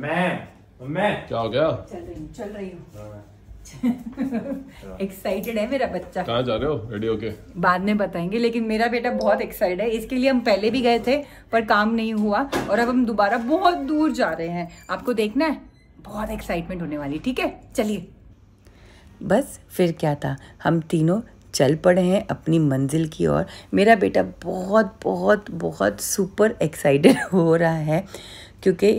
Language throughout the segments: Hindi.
क्या हो गया चल रही एक्साइटेड हाँ। है मेरा बच्चा कहाँ जा रहे हो रेडी होके बाद में बताएंगे लेकिन मेरा बेटा बहुत एक्साइटेड है इसके लिए हम पहले भी गए थे पर काम नहीं हुआ और अब हम दोबारा बहुत दूर जा रहे हैं आपको देखना है बहुत एक्साइटमेंट होने वाली ठीक है चलिए बस फिर क्या था हम तीनों चल पड़े हैं अपनी मंजिल की ओर मेरा बेटा बहुत बहुत बहुत सुपर एक्साइटेड हो रहा है क्योंकि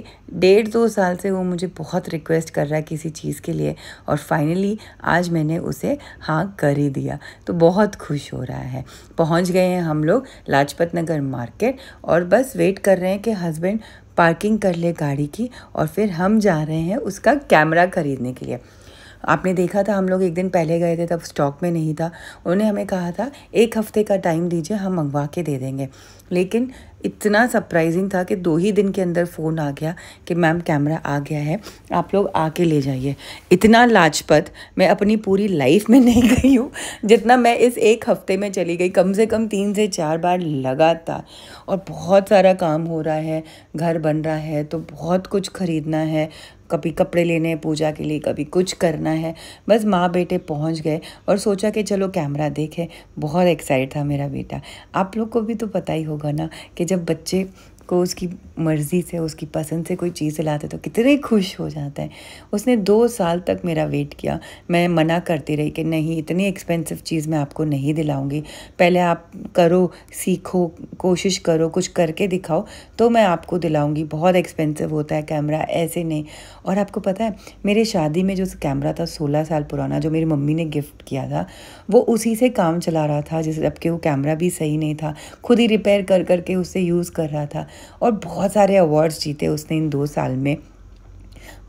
डेढ़ दो साल से वो मुझे बहुत रिक्वेस्ट कर रहा है किसी चीज़ के लिए और फाइनली आज मैंने उसे हाँ कर ही दिया तो बहुत खुश हो रहा है पहुंच गए हैं हम लोग लाजपत नगर मार्केट और बस वेट कर रहे हैं कि हस्बैंड पार्किंग कर ले गाड़ी की और फिर हम जा रहे हैं उसका कैमरा ख़रीदने के लिए आपने देखा था हम लोग एक दिन पहले गए थे तब स्टॉक में नहीं था उन्होंने हमें कहा था एक हफ्ते का टाइम दीजिए हम मंगवा के दे देंगे लेकिन इतना सरप्राइजिंग था कि दो ही दिन के अंदर फ़ोन आ गया कि मैम कैमरा आ गया है आप लोग आके ले जाइए इतना लाजपत मैं अपनी पूरी लाइफ में नहीं गई हूँ जितना मैं इस एक हफ्ते में चली गई कम से कम तीन से चार बार लगातार और बहुत सारा काम हो रहा है घर बन रहा है तो बहुत कुछ ख़रीदना है कभी कपड़े लेने हैं पूजा के लिए कभी कुछ करना है बस माँ बेटे पहुँच गए और सोचा कि चलो कैमरा देखें बहुत एक्साइट था मेरा बेटा आप लोग को भी तो पता ही होगा ना कि जब बच्चे को उसकी मर्ज़ी से उसकी पसंद से कोई चीज़ लाते तो कितने खुश हो जाते हैं उसने दो साल तक मेरा वेट किया मैं मना करती रही कि नहीं इतनी एक्सपेंसिव चीज़ मैं आपको नहीं दिलाऊंगी पहले आप करो सीखो कोशिश करो कुछ करके दिखाओ तो मैं आपको दिलाऊंगी बहुत एक्सपेंसिव होता है कैमरा ऐसे नहीं और आपको पता है मेरे शादी में जो कैमरा था सोलह साल पुराना जो मेरी मम्मी ने गिफ्ट किया था वो उसी से काम चला रहा था जिस जबकि वो कैमरा भी सही नहीं था खुद ही रिपेयर कर करके उससे यूज़ कर रहा था और बहुत सारे अवार्ड्स जीते उसने इन दो साल में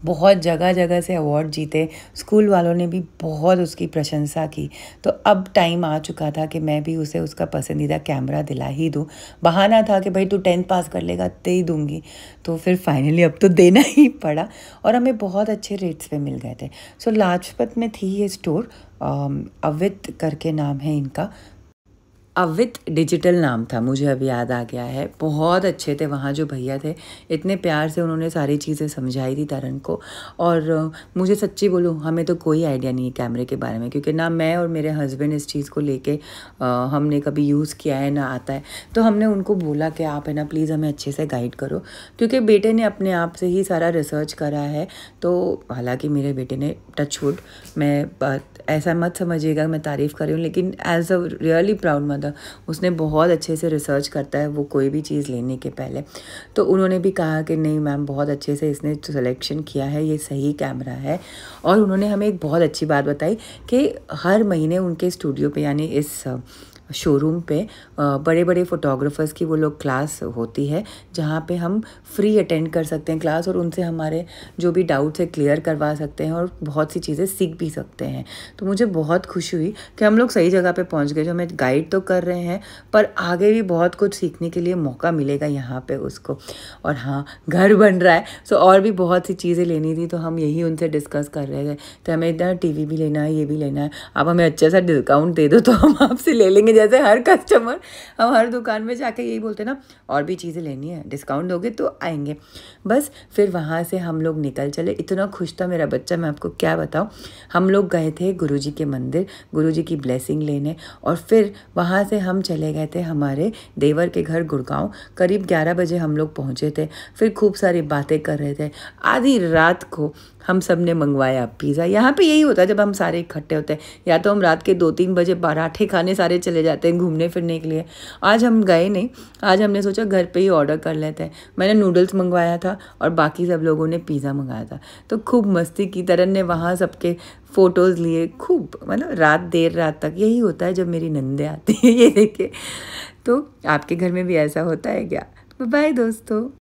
बहुत जगह जगह से अवार्ड जीते स्कूल वालों ने भी बहुत उसकी प्रशंसा की तो अब टाइम आ चुका था कि मैं भी उसे उसका पसंदीदा कैमरा दिला ही दूँ बहाना था कि भाई तू टेंथ पास कर लेगा दे ही दूँगी तो फिर फाइनली अब तो देना ही पड़ा और हमें बहुत अच्छे रेट्स पे मिल गए थे सो लाजपत में थी ये स्टोर अवित करके नाम है इनका अवित डिजिटल नाम था मुझे अब याद आ गया है बहुत अच्छे थे वहाँ जो भैया थे इतने प्यार से उन्होंने सारी चीज़ें समझाई थी तरन को और मुझे सच्ची बोलूँ हमें तो कोई आइडिया नहीं है कैमरे के बारे में क्योंकि ना मैं और मेरे हस्बैंड इस चीज़ को लेके हमने कभी यूज़ किया है ना आता है तो हमने उनको बोला कि आप है ना प्लीज़ हमें अच्छे से गाइड करो क्योंकि बेटे ने अपने आप से ही सारा रिसर्च करा है तो हालाँकि मेरे बेटे ने टचवुड मैं ऐसा मत समझिएगा मैं तारीफ़ कर रही हूँ लेकिन as a really proud mother होता उसने बहुत अच्छे से रिसर्च करता है वो कोई भी चीज़ लेने के पहले तो उन्होंने भी कहा कि नहीं मैम बहुत अच्छे से इसने सिलेक्शन किया है ये सही कैमरा है और उन्होंने हमें एक बहुत अच्छी बात बताई कि हर महीने उनके स्टूडियो पर यानी इस शोरूम पे बड़े बड़े फ़ोटोग्राफ़र्स की वो लोग क्लास होती है जहाँ पे हम फ्री अटेंड कर सकते हैं क्लास और उनसे हमारे जो भी डाउट्स है क्लियर करवा सकते हैं और बहुत सी चीज़ें सीख भी सकते हैं तो मुझे बहुत खुशी हुई कि हम लोग सही जगह पे पहुँच गए जो हमें गाइड तो कर रहे हैं पर आगे भी बहुत कुछ सीखने के लिए मौका मिलेगा यहाँ पर उसको और हाँ घर बन रहा है सो और भी बहुत सी चीज़ें लेनी थी तो हम यही उनसे डिस्कस कर रहे थे तो हमें इतना टी भी लेना है ये भी लेना है आप हमें अच्छा सा डिस्काउंट दे दो तो हम आपसे ले लेंगे जैसे हर कस्टमर हम हर दुकान में जाके यही बोलते ना और भी चीज़ें लेनी है डिस्काउंट दोगे तो आएंगे बस फिर वहाँ से हम लोग निकल चले इतना खुश था मेरा बच्चा मैं आपको क्या बताऊँ हम लोग गए थे गुरु जी के मंदिर गुरु जी की ब्लेसिंग लेने और फिर वहाँ से हम चले गए थे हमारे देवर के घर गुड़गांव करीब ग्यारह बजे हम लोग पहुँचे थे फिर खूब सारी बातें कर रहे थे आधी रात को हम सब ने मंगवाया पिज़्ज़ा यहाँ पे यही होता है जब हम सारे इकट्ठे होते हैं या तो हम रात के दो तीन बजे पराठे खाने सारे चले जाते हैं घूमने फिरने के लिए आज हम गए नहीं आज हमने सोचा घर पे ही ऑर्डर कर लेते हैं मैंने नूडल्स मंगवाया था और बाकी सब लोगों ने पिज़्ज़ा मंगाया था तो खूब मस्ती की तरन ने वहाँ सबके फ़ोटोज़ लिए खूब मतलब रात देर रात तक यही होता है जब मेरी नंदे आती है ये देखे तो आपके घर में भी ऐसा होता है क्या बाय दोस्तों